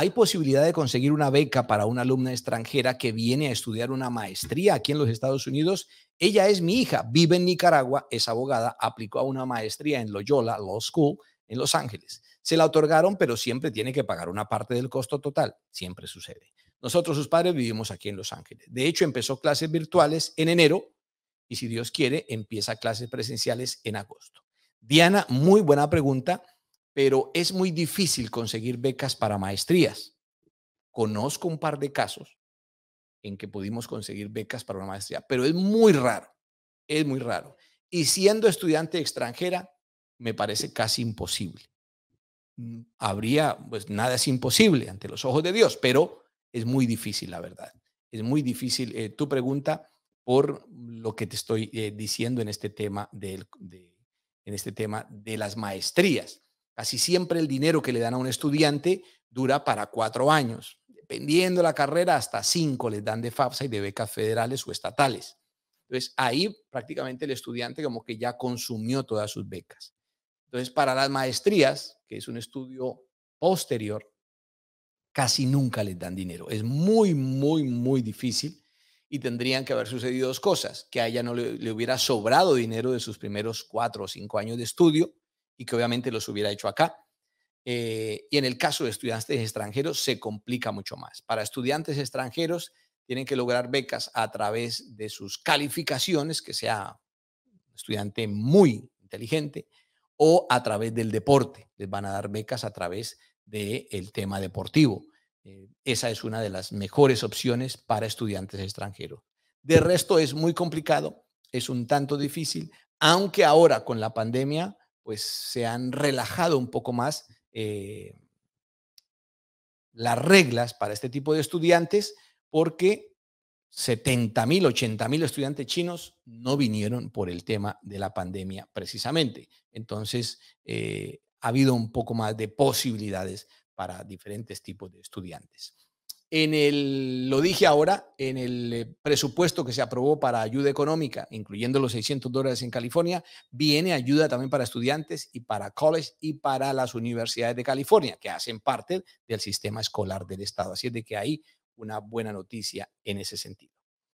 ¿Hay posibilidad de conseguir una beca para una alumna extranjera que viene a estudiar una maestría aquí en los Estados Unidos? Ella es mi hija, vive en Nicaragua, es abogada, aplicó a una maestría en Loyola Law School en Los Ángeles. Se la otorgaron, pero siempre tiene que pagar una parte del costo total. Siempre sucede. Nosotros, sus padres, vivimos aquí en Los Ángeles. De hecho, empezó clases virtuales en enero y si Dios quiere, empieza clases presenciales en agosto. Diana, muy buena pregunta pero es muy difícil conseguir becas para maestrías. Conozco un par de casos en que pudimos conseguir becas para una maestría, pero es muy raro, es muy raro. Y siendo estudiante extranjera, me parece casi imposible. Mm, habría, pues nada es imposible ante los ojos de Dios, pero es muy difícil, la verdad. Es muy difícil eh, tu pregunta por lo que te estoy eh, diciendo en este tema en este tema de las maestrías. Casi siempre el dinero que le dan a un estudiante dura para cuatro años. Dependiendo de la carrera, hasta cinco les dan de FAFSA y de becas federales o estatales. Entonces, ahí prácticamente el estudiante como que ya consumió todas sus becas. Entonces, para las maestrías, que es un estudio posterior, casi nunca les dan dinero. Es muy, muy, muy difícil y tendrían que haber sucedido dos cosas, que a ella no le, le hubiera sobrado dinero de sus primeros cuatro o cinco años de estudio y que obviamente los hubiera hecho acá. Eh, y en el caso de estudiantes extranjeros se complica mucho más. Para estudiantes extranjeros tienen que lograr becas a través de sus calificaciones, que sea un estudiante muy inteligente, o a través del deporte. Les van a dar becas a través del tema deportivo. Eh, esa es una de las mejores opciones para estudiantes extranjeros. De resto es muy complicado, es un tanto difícil, aunque ahora con la pandemia pues se han relajado un poco más eh, las reglas para este tipo de estudiantes porque 70.000, 80.000 estudiantes chinos no vinieron por el tema de la pandemia precisamente. Entonces, eh, ha habido un poco más de posibilidades para diferentes tipos de estudiantes. En el, lo dije ahora, en el eh, presupuesto que se aprobó para ayuda económica, incluyendo los 600 dólares en California, viene ayuda también para estudiantes y para college y para las universidades de California, que hacen parte del sistema escolar del Estado. Así es de que hay una buena noticia en ese sentido.